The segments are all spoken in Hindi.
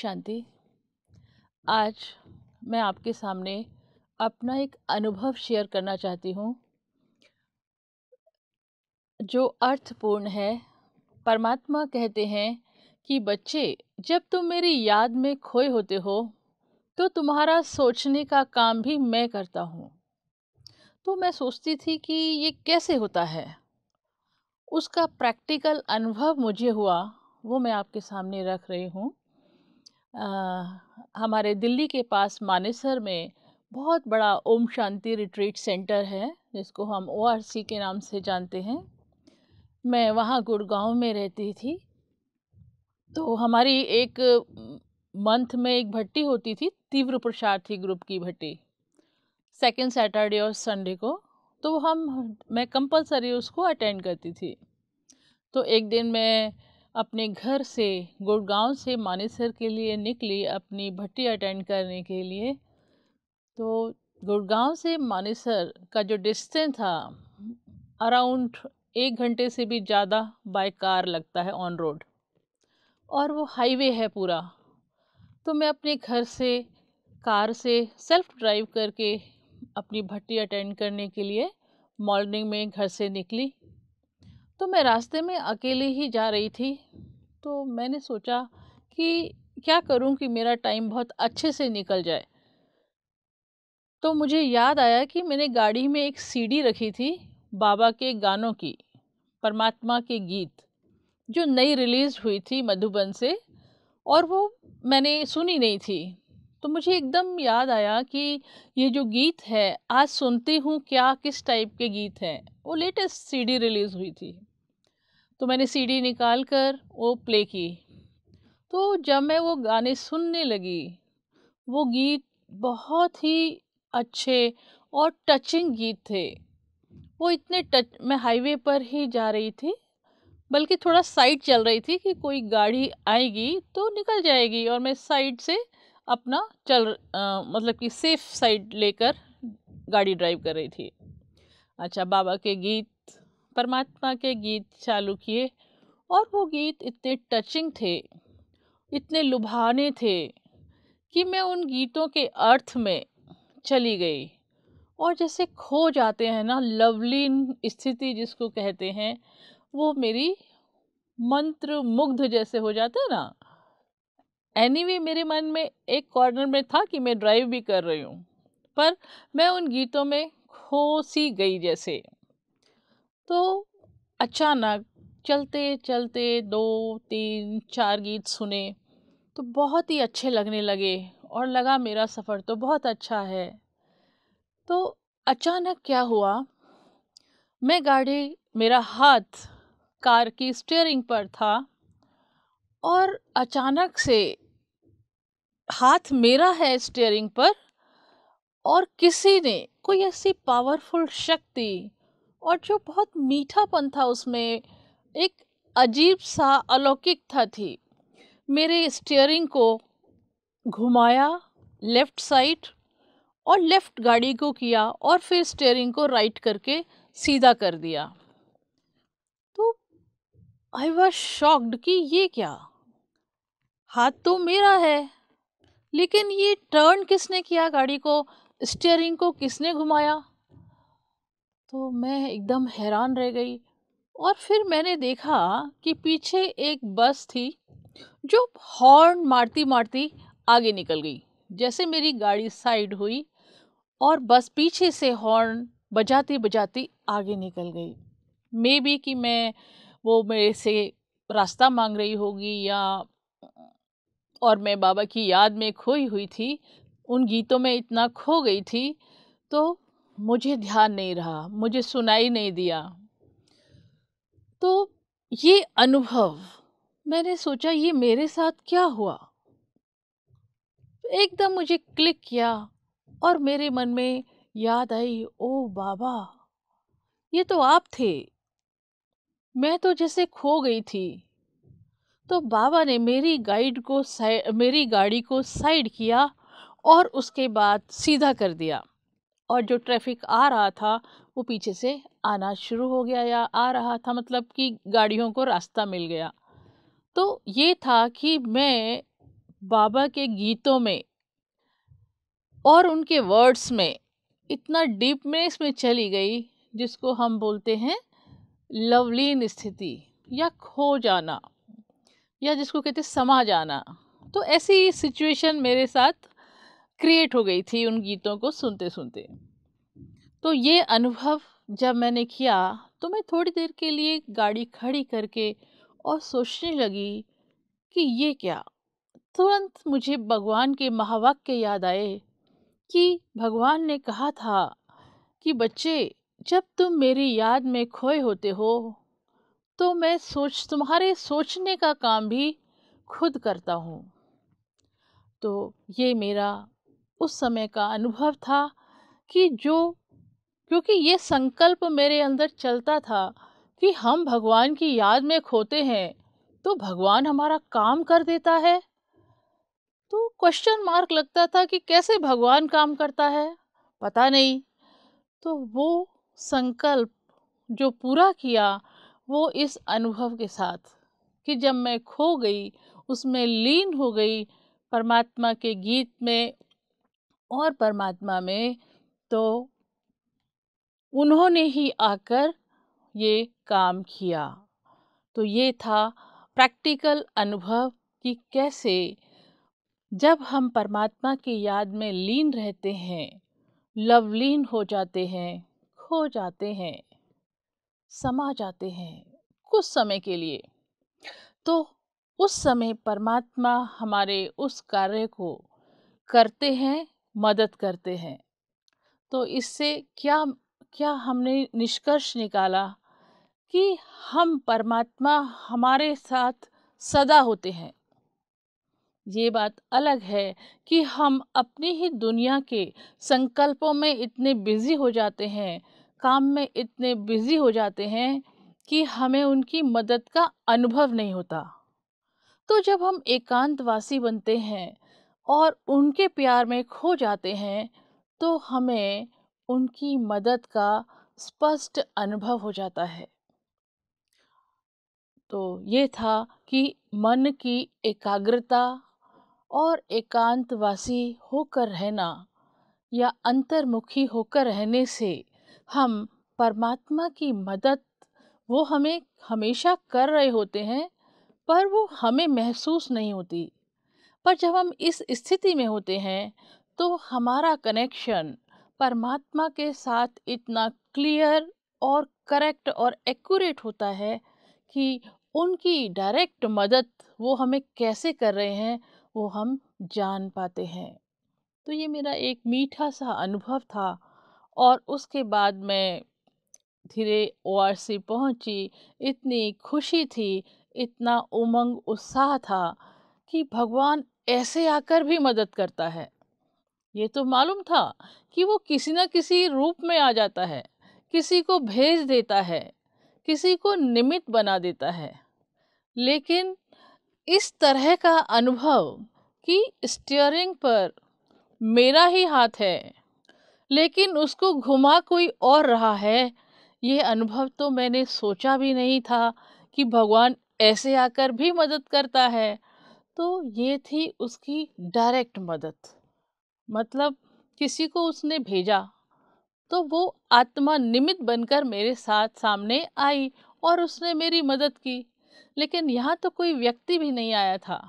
शांति आज मैं आपके सामने अपना एक अनुभव शेयर करना चाहती हूँ जो अर्थपूर्ण है परमात्मा कहते हैं कि बच्चे जब तुम मेरी याद में खोए होते हो तो तुम्हारा सोचने का काम भी मैं करता हूँ तो मैं सोचती थी कि ये कैसे होता है उसका प्रैक्टिकल अनुभव मुझे हुआ वो मैं आपके सामने रख रही हूँ हमारे दिल्ली के पास मानेसर में बहुत बड़ा ओम शांति रिट्रीट सेंटर है जिसको हम ओ के नाम से जानते हैं मैं वहाँ गुड़गांव में रहती थी तो हमारी एक मंथ में एक भट्टी होती थी तीव्र प्रसार्थी ग्रुप की भट्टी सेकेंड सैटरडे और संडे को तो हम मैं कंपलसरी उसको अटेंड करती थी तो एक दिन मैं अपने घर से गुड़गांव से मानेसर के लिए निकली अपनी भट्टी अटेंड करने के लिए तो गुड़गांव से मानेसर का जो डिस्टेंस था अराउंड एक घंटे से भी ज़्यादा बाय कार लगता है ऑन रोड और वो हाईवे है पूरा तो मैं अपने घर से कार से सेल्फ ड्राइव करके अपनी भट्टी अटेंड करने के लिए मॉर्निंग में घर से निकली तो मैं रास्ते में अकेले ही जा रही थी तो मैंने सोचा कि क्या करूं कि मेरा टाइम बहुत अच्छे से निकल जाए तो मुझे याद आया कि मैंने गाड़ी में एक सीडी रखी थी बाबा के गानों की परमात्मा के गीत जो नई रिलीज़ हुई थी मधुबन से और वो मैंने सुनी नहीं थी तो मुझे एकदम याद आया कि ये जो गीत है आज सुनती हूँ क्या किस टाइप के गीत हैं वो लेटेस्ट सीडी रिलीज़ हुई थी तो मैंने सीडी निकाल कर वो प्ले की तो जब मैं वो गाने सुनने लगी वो गीत बहुत ही अच्छे और टचिंग गीत थे वो इतने टच मैं हाईवे पर ही जा रही थी बल्कि थोड़ा साइड चल रही थी कि कोई गाड़ी आएगी तो निकल जाएगी और मैं साइड से अपना चल आ, मतलब कि सेफ साइड लेकर गाड़ी ड्राइव कर रही थी अच्छा बाबा के गीत परमात्मा के गीत चालू किए और वो गीत इतने टचिंग थे इतने लुभाने थे कि मैं उन गीतों के अर्थ में चली गई और जैसे खो जाते हैं ना लवली स्थिति जिसको कहते हैं वो मेरी मंत्र मुग्ध जैसे हो जाते हैं ना एनीवे anyway, मेरे मन में एक कॉर्नर में था कि मैं ड्राइव भी कर रही हूँ पर मैं उन गीतों में खो सी गई जैसे तो अचानक चलते चलते दो तीन चार गीत सुने तो बहुत ही अच्छे लगने लगे और लगा मेरा सफ़र तो बहुत अच्छा है तो अचानक क्या हुआ मैं गाड़ी मेरा हाथ कार की स्टीयरिंग पर था और अचानक से हाथ मेरा है स्टीयरिंग पर और किसी ने कोई ऐसी पावरफुल शक्ति और जो बहुत मीठापन था उसमें एक अजीब सा अलौकिक था थी मेरे स्टीयरिंग को घुमाया लेफ़्ट साइड और लेफ़्ट गाड़ी को किया और फिर स्टेयरिंग को राइट करके सीधा कर दिया तो आई वॉज शॉक्ड कि ये क्या हाथ तो मेरा है लेकिन ये टर्न किसने किया गाड़ी को स्टीयरिंग को किसने घुमाया तो मैं एकदम हैरान रह गई और फिर मैंने देखा कि पीछे एक बस थी जो हॉर्न मारती मारती आगे निकल गई जैसे मेरी गाड़ी साइड हुई और बस पीछे से हॉर्न बजाती बजाती आगे निकल गई मे बी कि मैं वो मेरे से रास्ता मांग रही होगी या और मैं बाबा की याद में खोई हुई थी उन गीतों में इतना खो गई थी तो मुझे ध्यान नहीं रहा मुझे सुनाई नहीं दिया तो ये अनुभव मैंने सोचा ये मेरे साथ क्या हुआ एकदम मुझे क्लिक किया और मेरे मन में याद आई ओ बाबा ये तो आप थे मैं तो जैसे खो गई थी तो बाबा ने मेरी गाइड को मेरी गाड़ी को साइड किया और उसके बाद सीधा कर दिया और जो ट्रैफिक आ रहा था वो पीछे से आना शुरू हो गया या आ रहा था मतलब कि गाड़ियों को रास्ता मिल गया तो ये था कि मैं बाबा के गीतों में और उनके वर्ड्स में इतना डीप में इसमें चली गई जिसको हम बोलते हैं लवलीन स्थिति या खो जाना या जिसको कहते समा जाना तो ऐसी सिचुएशन मेरे साथ क्रिएट हो गई थी उन गीतों को सुनते सुनते तो ये अनुभव जब मैंने किया तो मैं थोड़ी देर के लिए गाड़ी खड़ी करके और सोचने लगी कि ये क्या तुरंत मुझे भगवान के महावाक्य याद आए कि भगवान ने कहा था कि बच्चे जब तुम मेरी याद में खोए होते हो तो मैं सोच तुम्हारे सोचने का काम भी खुद करता हूँ तो ये मेरा उस समय का अनुभव था कि जो क्योंकि ये संकल्प मेरे अंदर चलता था कि हम भगवान की याद में खोते हैं तो भगवान हमारा काम कर देता है तो क्वेश्चन मार्क लगता था कि कैसे भगवान काम करता है पता नहीं तो वो संकल्प जो पूरा किया वो इस अनुभव के साथ कि जब मैं खो गई उसमें लीन हो गई परमात्मा के गीत में और परमात्मा में तो उन्होंने ही आकर ये काम किया तो ये था प्रैक्टिकल अनुभव कि कैसे जब हम परमात्मा की याद में लीन रहते हैं लवलीन हो जाते हैं खो जाते हैं समा जाते हैं कुछ समय के लिए तो उस समय परमात्मा हमारे उस कार्य को करते हैं मदद करते हैं तो इससे क्या क्या हमने निष्कर्ष निकाला कि हम परमात्मा हमारे साथ सदा होते हैं ये बात अलग है कि हम अपनी ही दुनिया के संकल्पों में इतने बिज़ी हो जाते हैं काम में इतने बिज़ी हो जाते हैं कि हमें उनकी मदद का अनुभव नहीं होता तो जब हम एकांतवासी बनते हैं और उनके प्यार में खो जाते हैं तो हमें उनकी मदद का स्पष्ट अनुभव हो जाता है तो ये था कि मन की एकाग्रता और एकांतवासी होकर रहना या अंतर्मुखी होकर रहने से हम परमात्मा की मदद वो हमें हमेशा कर रहे होते हैं पर वो हमें महसूस नहीं होती पर जब हम इस स्थिति में होते हैं तो हमारा कनेक्शन परमात्मा के साथ इतना क्लियर और करेक्ट और एक्यूरेट होता है कि उनकी डायरेक्ट मदद वो हमें कैसे कर रहे हैं वो हम जान पाते हैं तो ये मेरा एक मीठा सा अनुभव था और उसके बाद मैं धीरे ओ आर सी पहुँची इतनी खुशी थी इतना उमंग उत्साह था कि भगवान ऐसे आकर भी मदद करता है ये तो मालूम था कि वो किसी न किसी रूप में आ जाता है किसी को भेज देता है किसी को निमित्त बना देता है लेकिन इस तरह का अनुभव कि स्टीयरिंग पर मेरा ही हाथ है लेकिन उसको घुमा कोई और रहा है ये अनुभव तो मैंने सोचा भी नहीं था कि भगवान ऐसे आकर भी मदद करता है तो ये थी उसकी डायरेक्ट मदद मतलब किसी को उसने भेजा तो वो आत्मा निमित बनकर मेरे साथ सामने आई और उसने मेरी मदद की लेकिन यहाँ तो कोई व्यक्ति भी नहीं आया था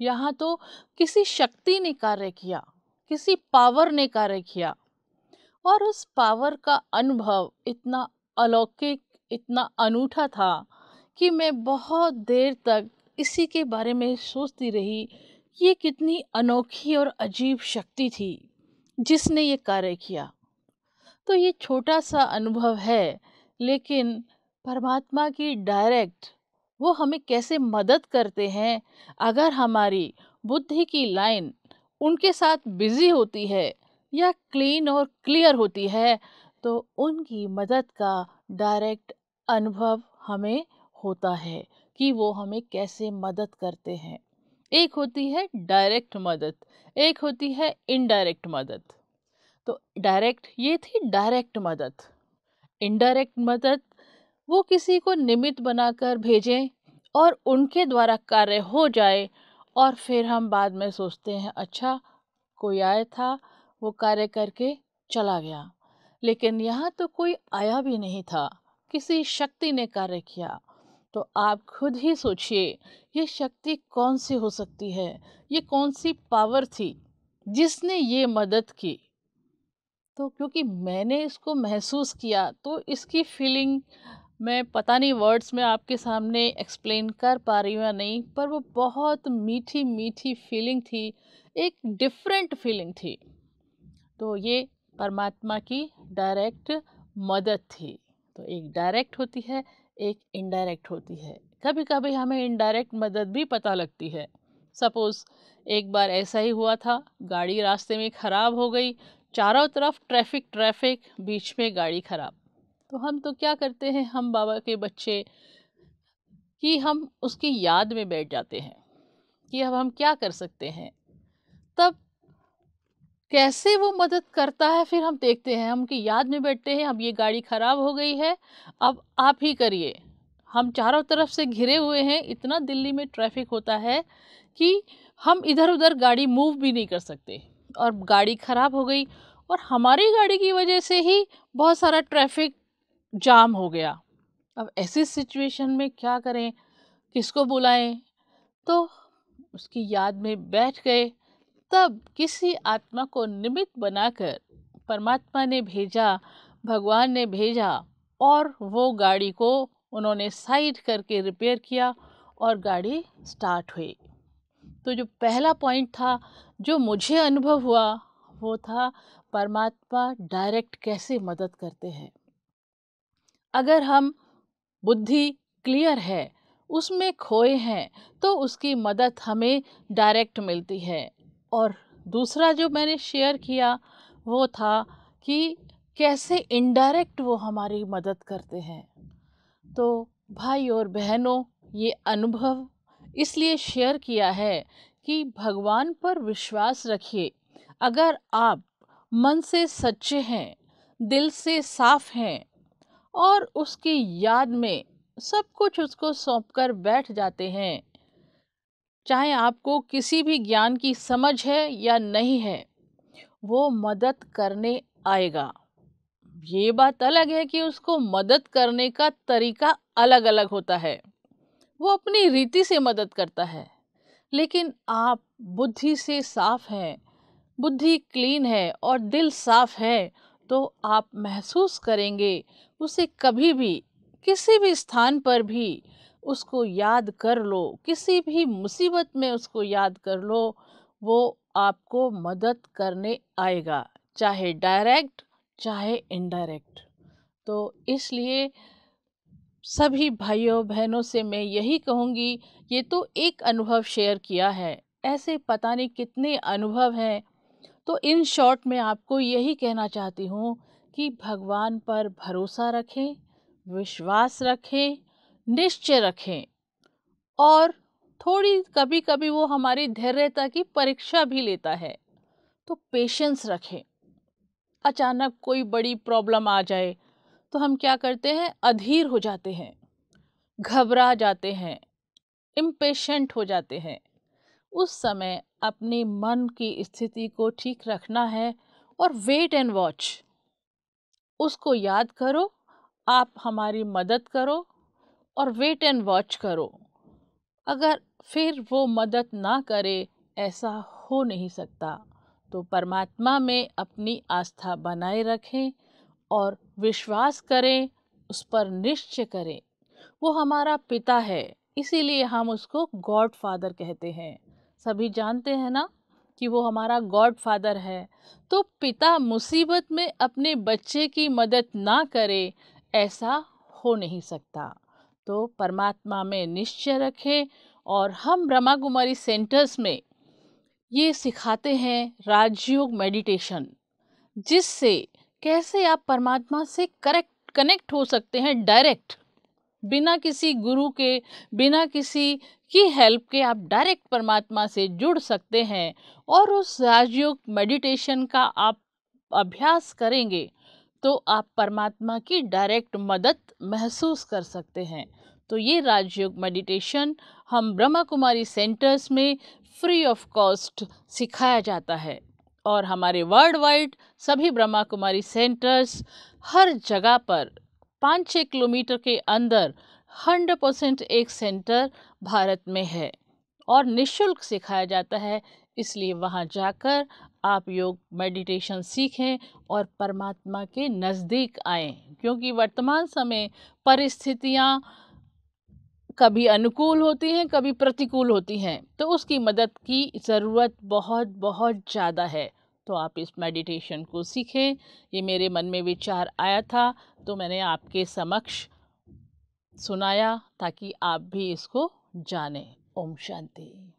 यहाँ तो किसी शक्ति ने कार्य किया किसी पावर ने कार्य किया और उस पावर का अनुभव इतना अलौकिक इतना अनूठा था कि मैं बहुत देर तक इसी के बारे में सोचती रही ये कितनी अनोखी और अजीब शक्ति थी जिसने ये कार्य किया तो ये छोटा सा अनुभव है लेकिन परमात्मा की डायरेक्ट वो हमें कैसे मदद करते हैं अगर हमारी बुद्धि की लाइन उनके साथ बिजी होती है या क्लीन और क्लियर होती है तो उनकी मदद का डायरेक्ट अनुभव हमें होता है कि वो हमें कैसे मदद करते हैं एक होती है डायरेक्ट मदद एक होती है इनडायरेक्ट मदद तो डायरेक्ट ये थी डायरेक्ट मदद इनडायरेक्ट मदद वो किसी को निमित्त बनाकर भेजें और उनके द्वारा कार्य हो जाए और फिर हम बाद में सोचते हैं अच्छा कोई आया था वो कार्य करके चला गया लेकिन यहाँ तो कोई आया भी नहीं था किसी शक्ति ने कार्य किया तो आप खुद ही सोचिए ये शक्ति कौन सी हो सकती है ये कौन सी पावर थी जिसने ये मदद की तो क्योंकि मैंने इसको महसूस किया तो इसकी फीलिंग मैं पता नहीं वर्ड्स में आपके सामने एक्सप्लेन कर पा रही हूँ या नहीं पर वो बहुत मीठी मीठी फीलिंग थी एक डिफरेंट फीलिंग थी तो ये परमात्मा की डायरेक्ट मदद थी तो एक डायरेक्ट होती है एक इनडायरेक्ट होती है कभी कभी हमें इनडायरेक्ट मदद भी पता लगती है सपोज़ एक बार ऐसा ही हुआ था गाड़ी रास्ते में ख़राब हो गई चारों तरफ ट्रैफिक ट्रैफिक बीच में गाड़ी ख़राब तो हम तो क्या करते हैं हम बाबा के बच्चे कि हम उसकी याद में बैठ जाते हैं कि अब हम क्या कर सकते हैं तब कैसे वो मदद करता है फिर हम देखते हैं हम कि याद में बैठते हैं अब ये गाड़ी ख़राब हो गई है अब आप ही करिए हम चारों तरफ से घिरे हुए हैं इतना दिल्ली में ट्रैफिक होता है कि हम इधर उधर गाड़ी मूव भी नहीं कर सकते और गाड़ी ख़राब हो गई और हमारी गाड़ी की वजह से ही बहुत सारा ट्रैफिक जाम हो गया अब ऐसी सिचुएशन में क्या करें किसको बुलाएं तो उसकी याद में बैठ गए तब किसी आत्मा को निमित्त बनाकर परमात्मा ने भेजा भगवान ने भेजा और वो गाड़ी को उन्होंने साइड करके रिपेयर किया और गाड़ी स्टार्ट हुई तो जो पहला पॉइंट था जो मुझे अनुभव हुआ वो था परमात्मा डायरेक्ट कैसे मदद करते हैं अगर हम बुद्धि क्लियर है उसमें खोए हैं तो उसकी मदद हमें डायरेक्ट मिलती है और दूसरा जो मैंने शेयर किया वो था कि कैसे इनडायरेक्ट वो हमारी मदद करते हैं तो भाई और बहनों ये अनुभव इसलिए शेयर किया है कि भगवान पर विश्वास रखिए अगर आप मन से सच्चे हैं दिल से साफ हैं और उसकी याद में सब कुछ उसको सौंप कर बैठ जाते हैं चाहे आपको किसी भी ज्ञान की समझ है या नहीं है वो मदद करने आएगा ये बात अलग है कि उसको मदद करने का तरीका अलग अलग होता है वो अपनी रीति से मदद करता है लेकिन आप बुद्धि से साफ हैं बुद्धि क्लीन है और दिल साफ है तो आप महसूस करेंगे उसे कभी भी किसी भी स्थान पर भी उसको याद कर लो किसी भी मुसीबत में उसको याद कर लो वो आपको मदद करने आएगा चाहे डायरेक्ट चाहे इनडायरेक्ट तो इसलिए सभी भाइयों बहनों से मैं यही कहूँगी ये तो एक अनुभव शेयर किया है ऐसे पता नहीं कितने अनुभव हैं तो इन शॉर्ट में आपको यही कहना चाहती हूँ कि भगवान पर भरोसा रखें विश्वास रखें निश्चय रखें और थोड़ी कभी कभी वो हमारी धैर्यता की परीक्षा भी लेता है तो पेशेंस रखें अचानक कोई बड़ी प्रॉब्लम आ जाए तो हम क्या करते हैं अधीर हो जाते हैं घबरा जाते हैं इम्पेशेंट हो जाते हैं उस समय अपने मन की स्थिति को ठीक रखना है और वेट एंड वॉच उसको याद करो आप हमारी मदद करो और वेट एंड वॉच करो अगर फिर वो मदद ना करे ऐसा हो नहीं सकता तो परमात्मा में अपनी आस्था बनाए रखें और विश्वास करें उस पर निश्चय करें वो हमारा पिता है इसीलिए हम उसको गॉड फादर कहते हैं सभी जानते हैं ना कि वो हमारा गॉड फादर है तो पिता मुसीबत में अपने बच्चे की मदद ना करे ऐसा हो नहीं सकता तो परमात्मा में निश्चय रखें और हम ब्रह्मा कुमारी सेंटर्स में ये सिखाते हैं राजयोग मेडिटेशन जिससे कैसे आप परमात्मा से करेक्ट कनेक्ट हो सकते हैं डायरेक्ट बिना किसी गुरु के बिना किसी की हेल्प के आप डायरेक्ट परमात्मा से जुड़ सकते हैं और उस राजयोग मेडिटेशन का आप अभ्यास करेंगे तो आप परमात्मा की डायरेक्ट मदद महसूस कर सकते हैं तो ये राजयोग मेडिटेशन हम ब्रह्मा कुमारी सेंटर्स में फ्री ऑफ कॉस्ट सिखाया जाता है और हमारे वर्ल्ड वाइड सभी ब्रह्मा कुमारी सेंटर्स हर जगह पर पाँच छः किलोमीटर के अंदर हंड्रेड परसेंट एक सेंटर भारत में है और निशुल्क सिखाया जाता है इसलिए वहाँ जाकर आप योग मेडिटेशन सीखें और परमात्मा के नज़दीक आएं क्योंकि वर्तमान समय परिस्थितियाँ कभी अनुकूल होती हैं कभी प्रतिकूल होती हैं तो उसकी मदद की ज़रूरत बहुत बहुत ज़्यादा है तो आप इस मेडिटेशन को सीखें ये मेरे मन में विचार आया था तो मैंने आपके समक्ष सुनाया ताकि आप भी इसको जानें ओम शांति